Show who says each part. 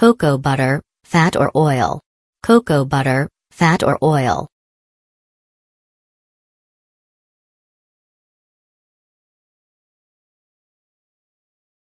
Speaker 1: Cocoa butter, fat or oil. Cocoa butter, fat or oil.